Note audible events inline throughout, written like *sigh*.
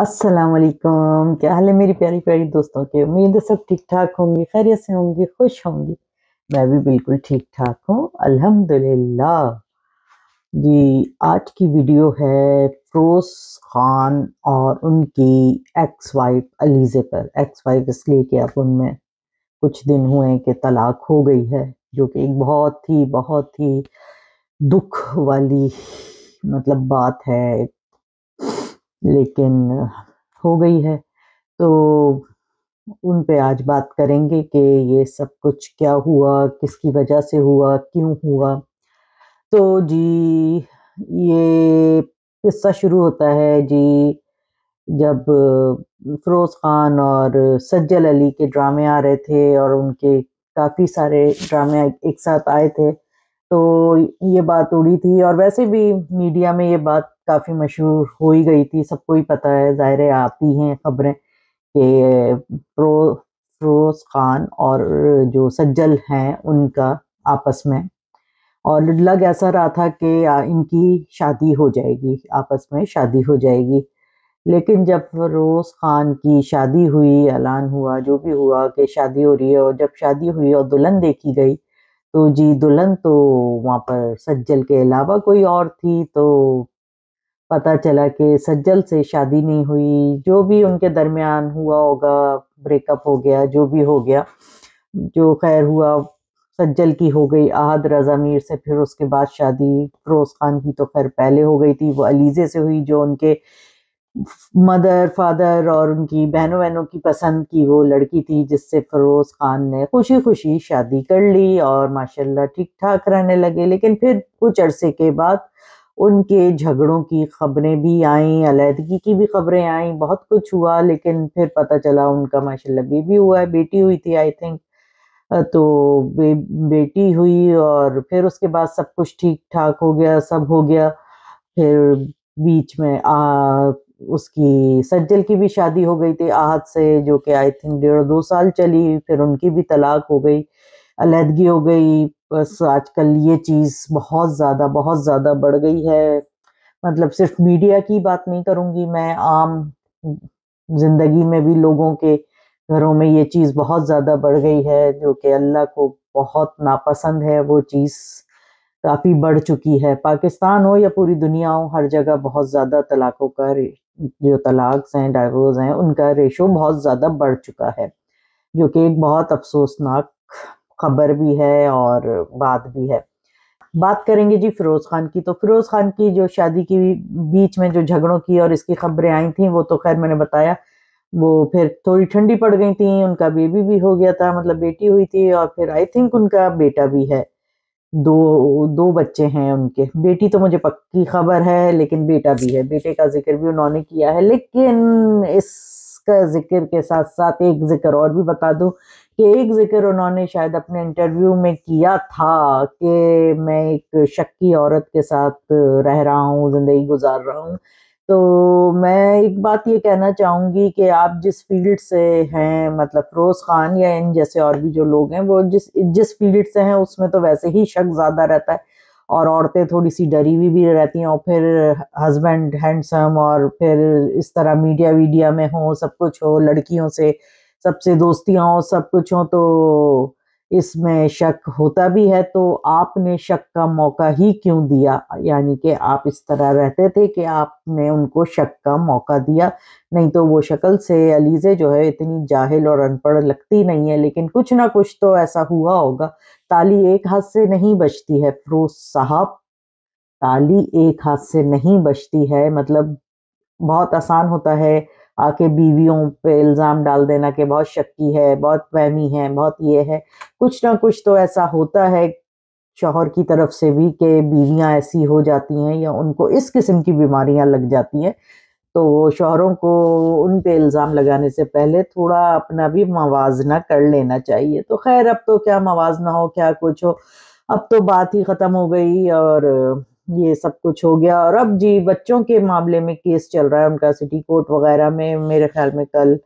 असलकम क्या हाल है मेरी प्यारी प्यारी दोस्तों के उम्मीद सब ठीक ठाक होंगी खैरियत से होंगी खुश होंगी मैं भी बिल्कुल ठीक ठाक हूँ अल्हम्दुलिल्लाह जी आज की वीडियो है फ्रोस खान और उनकी एक्स वाइफ अलीज़े पर एक्स वाइफ इसलिए कि अब उनमें कुछ दिन हुए कि तलाक हो गई है जो कि एक बहुत ही बहुत ही दुख वाली मतलब बात है एक लेकिन हो गई है तो उन पे आज बात करेंगे कि ये सब कुछ क्या हुआ किसकी वजह से हुआ क्यों हुआ तो जी ये किस्सा शुरू होता है जी जब फरोज खान और सज्जल अली के ड्रामे आ रहे थे और उनके काफ़ी सारे ड्रामे एक साथ आए थे तो ये बात उड़ी थी और वैसे भी मीडिया में ये बात काफ़ी मशहूर हो ही गई थी सबको ही पता है ज़ाहिर आती हैं खबरें कि प्रो फरोज खान और जो सज्जल हैं उनका आपस में और लग ऐसा रहा था कि इनकी शादी हो जाएगी आपस में शादी हो जाएगी लेकिन जब फरोज़ खान की शादी हुई ऐलान हुआ जो भी हुआ कि शादी हो रही है और जब शादी हुई और दुल्हन देखी गई तो जी दुल्हन तो वहाँ पर सज्जल के अलावा कोई और थी तो पता चला कि सज्जल से शादी नहीं हुई जो भी उनके दरमियान हुआ होगा ब्रेकअप हो गया जो भी हो गया जो खैर हुआ सज्जल की हो गई आहद रजा मीर से फिर उसके बाद शादी फिरोज खान की तो खैर पहले हो गई थी वो अलीज़े से हुई जो उनके मदर फादर और उनकी बहनों बहनों की पसंद की वो लड़की थी जिससे फरोज खान ने खुशी खुशी शादी कर ली और माशाल्लाह ठीक ठाक रहने लगे लेकिन फिर कुछ अरसे के बाद उनके झगड़ों की खबरें भी आईं अलीहदगी की भी खबरें आईं बहुत कुछ हुआ लेकिन फिर पता चला उनका माशाल्लाह बेबी हुआ है बेटी हुई थी आई थिंक तो बे, बेटी हुई और फिर उसके बाद सब कुछ ठीक ठाक हो गया सब हो गया फिर बीच में आ, उसकी सज्जल की भी शादी हो गई थी आहत से जो कि आई थिंक डेढ़ दो साल चली फिर उनकी भी तलाक हो गई अलीहदगी हो गई बस आजकल ये चीज़ बहुत ज़्यादा बहुत ज़्यादा बढ़ गई है मतलब सिर्फ मीडिया की बात नहीं करूँगी मैं आम ज़िंदगी में भी लोगों के घरों में ये चीज़ बहुत ज़्यादा बढ़ गई है जो कि अल्लाह को बहुत नापसंद है वो चीज़ काफ़ी बढ़ चुकी है पाकिस्तान हो या पूरी दुनिया हो हर जगह बहुत ज़्यादा तलाक़ों का रेट जो तलाक़ हैं डाइवोर्स हैं उनका रेशो बहुत ज़्यादा बढ़ चुका है जो कि एक बहुत अफसोसनाक खबर भी है और बात भी है बात करेंगे जी फ़िरोज़ ख़ान की तो फ़िरोज़ ख़ान की जो शादी की बीच में जो झगड़ों की और इसकी खबरें आई थी वो तो खैर मैंने बताया वो फिर थोड़ी ठंडी पड़ गई थी उनका बेबी भी हो गया था मतलब बेटी हुई थी और फिर आई थिंक उनका बेटा भी है दो दो बच्चे हैं उनके बेटी तो मुझे पक्की खबर है लेकिन बेटा भी है बेटे का जिक्र भी उन्होंने किया है लेकिन इसका जिक्र के साथ साथ एक जिक्र और भी बता दूं कि एक जिक्र उन्होंने शायद अपने इंटरव्यू में किया था कि मैं एक शक्की औरत के साथ रह रहा हूँ ज़िंदगी गुजार रहा हूँ तो मैं एक बात ये कहना चाहूँगी कि आप जिस फील्ड से हैं मतलब फरोज ख़ान या इन जैसे और भी जो लोग हैं वो जिस जिस फील्ड से हैं उसमें तो वैसे ही शक ज़्यादा रहता है और औरतें थोड़ी सी डरी हुई भी रहती हैं और फिर हस्बैंड हैंडसम और फिर इस तरह मीडिया वीडिया में हो सब कुछ हो लड़कियों से सबसे दोस्तियाँ हो सब कुछ हो तो इसमें शक होता भी है तो आपने शक का मौका ही क्यों दिया यानी कि आप इस तरह रहते थे कि आपने उनको शक का मौका दिया नहीं तो वो शक्ल से अलीज़े जो है इतनी जाहिल और अनपढ़ लगती नहीं है लेकिन कुछ ना कुछ तो ऐसा हुआ होगा ताली एक हाथ से नहीं बचती है फरोज साहब ताली एक हाथ से नहीं बचती है मतलब बहुत आसान होता है आके बीवियों पे इल्ज़ाम डाल देना कि बहुत शक्की है बहुत वहमी है बहुत ये है कुछ ना कुछ तो ऐसा होता है शोहर की तरफ से भी कि बीवियाँ ऐसी हो जाती हैं या उनको इस किस्म की बीमारियाँ लग जाती हैं तो शोहरों को उन पे इल्ज़ाम लगाने से पहले थोड़ा अपना भी मवाजना कर लेना चाहिए तो खैर अब तो क्या मवाजना हो क्या कुछ हो अब तो बात ही ख़त्म हो गई और ये सब कुछ हो गया और अब जी बच्चों के मामले में केस चल रहा है उनका सिटी कोर्ट वगैरह में मेरे ख्याल में कल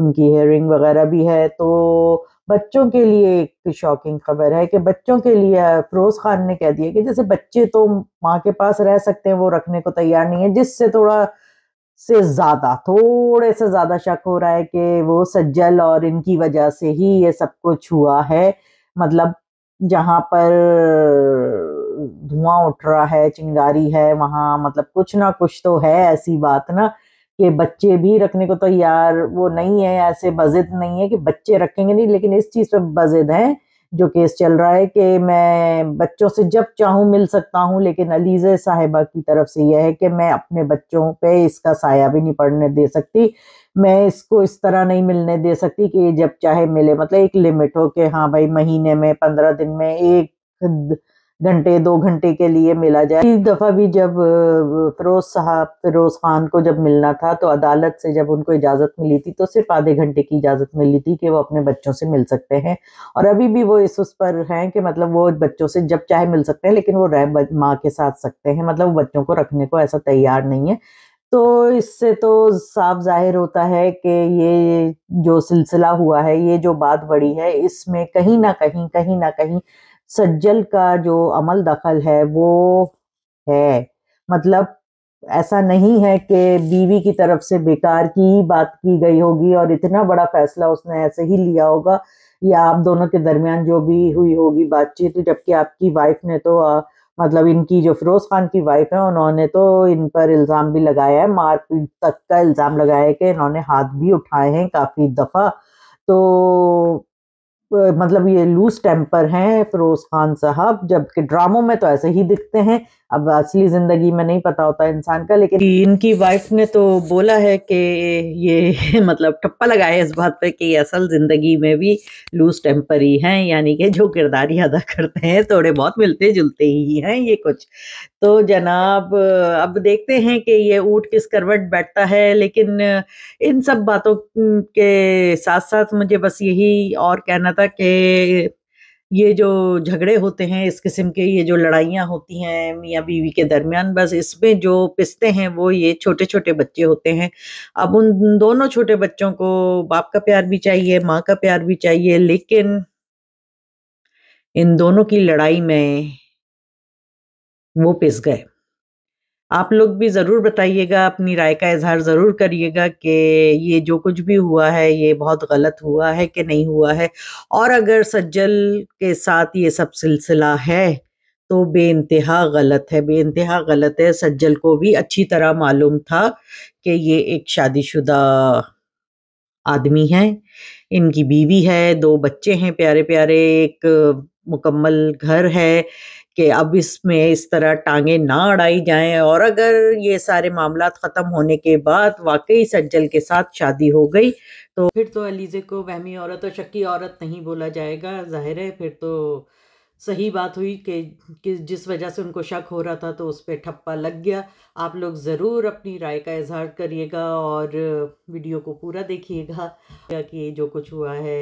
उनकी हेयरिंग वगैरह भी है तो बच्चों के लिए एक शॉकिंग खबर है कि बच्चों के लिए फिरोज खान ने कह दिया कि जैसे बच्चे तो माँ के पास रह सकते हैं वो रखने को तैयार नहीं है जिससे थोड़ा से ज़्यादा थोड़े से ज़्यादा शक हो रहा है कि वो सज्जल और इनकी वजह से ही ये सब कुछ हुआ है मतलब जहाँ पर धुआं उठ रहा है चिंगारी है वहां मतलब कुछ ना कुछ तो है ऐसी बात ना कि बच्चे भी रखने को तो यार वो नहीं है ऐसे बजिद नहीं है कि बच्चे रखेंगे नहीं लेकिन इस चीज़ पे बजिद है जो केस चल रहा है कि मैं बच्चों से जब चाहूं मिल सकता हूँ लेकिन अलीज़े साहिबा की तरफ से यह है कि मैं अपने बच्चों पे इसका साया भी नहीं पड़ने दे सकती मैं इसको इस तरह नहीं मिलने दे सकती कि जब चाहे मिले मतलब एक लिमिट हो कि हाँ भाई महीने में पंद्रह दिन में एक घंटे दो घंटे के लिए मिला जाए एक दफ़ा भी जब फिरोज साहब फिरोज खान को जब मिलना था तो अदालत से जब उनको इजाज़त मिली थी तो सिर्फ आधे घंटे की इजाज़त मिली थी कि वो अपने बच्चों से मिल सकते हैं और अभी भी वो इस उस पर हैं कि मतलब वो बच्चों से जब चाहे मिल सकते हैं लेकिन वो रह माँ के साथ सकते हैं मतलब बच्चों को रखने को ऐसा तैयार नहीं है तो इससे तो साफ जाहिर होता है कि ये जो सिलसिला हुआ है ये जो बात बड़ी है इसमें कहीं ना कहीं कहीं ना कहीं सज्जल का जो अमल दखल है वो है मतलब ऐसा नहीं है कि बीवी की तरफ से बेकार की ही बात की गई होगी और इतना बड़ा फैसला उसने ऐसे ही लिया होगा या आप दोनों के दरमियान जो भी हुई होगी बातचीत जबकि आपकी वाइफ ने तो आ, मतलब इनकी जो फिरोज खान की वाइफ है उन्होंने तो इन पर इल्ज़ाम भी लगाया है मारपीट तक का इल्ज़ाम लगाया है कि इन्होंने हाथ भी उठाए हैं काफ़ी दफ़ा तो मतलब ये लूज टेम्पर हैं फिरोज खान साहब जबकि ड्रामों में तो ऐसे ही दिखते हैं अब असली ज़िंदगी में नहीं पता होता इंसान का लेकिन इनकी वाइफ ने तो बोला है कि ये *laughs* मतलब ठप्पा लगाया इस बात पे कि असल ज़िंदगी में भी लूज टेम्पर ही हैं यानी कि जो किरदारी अदा करते हैं थोड़े बहुत मिलते जुलते ही हैं ये कुछ तो जनाब अब देखते हैं कि ये ऊँट किस करवट बैठता है लेकिन इन सब बातों के साथ साथ मुझे बस यही और कहना था कि ये जो झगड़े होते हैं इस किस्म के ये जो लड़ाइयाँ होती हैं मियाँ बीवी के दरमियान बस इसमें जो पिसते हैं वो ये छोटे छोटे बच्चे होते हैं अब उन दोनों छोटे बच्चों को बाप का प्यार भी चाहिए माँ का प्यार भी चाहिए लेकिन इन दोनों की लड़ाई में वो पिस गए आप लोग भी ज़रूर बताइएगा अपनी राय का इजहार ज़रूर करिएगा कि ये जो कुछ भी हुआ है ये बहुत गलत हुआ है कि नहीं हुआ है और अगर सज्जल के साथ ये सब सिलसिला है तो बे इंतहा गलत है बे इंतहा गलत है सज्जल को भी अच्छी तरह मालूम था कि ये एक शादीशुदा आदमी है इनकी बीवी है दो बच्चे हैं प्यारे प्यारे एक मुकम्मल घर है कि अब इसमें इस तरह टांगे ना अड़ाई जाएं और अगर ये सारे मामला ख़त्म होने के बाद वाकई सज्जल के साथ शादी हो गई तो फिर तो अलीज़े को वहमी औरत और शक्की औरत नहीं बोला जाएगा जाहिर है फिर तो सही बात हुई कि, कि जिस वजह से उनको शक हो रहा था तो उस पर ठप्पा लग गया आप लोग ज़रूर अपनी राय का इजहार करिएगा और वीडियो को पूरा देखिएगा कि जो कुछ हुआ है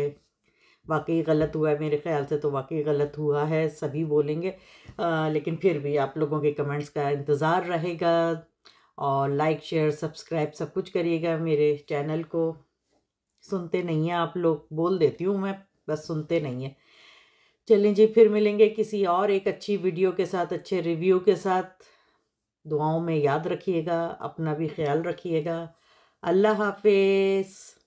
वाकई गलत हुआ है मेरे ख्याल से तो वाकई गलत हुआ है सभी बोलेंगे आ, लेकिन फिर भी आप लोगों के कमेंट्स का इंतज़ार रहेगा और लाइक शेयर सब्सक्राइब सब कुछ करिएगा मेरे चैनल को सुनते नहीं हैं आप लोग बोल देती हूँ मैं बस सुनते नहीं हैं चलें जी फिर मिलेंगे किसी और एक अच्छी वीडियो के साथ अच्छे रिव्यू के साथ दुआओं में याद रखिएगा अपना भी ख्याल रखिएगा अल्लाह हाफिज़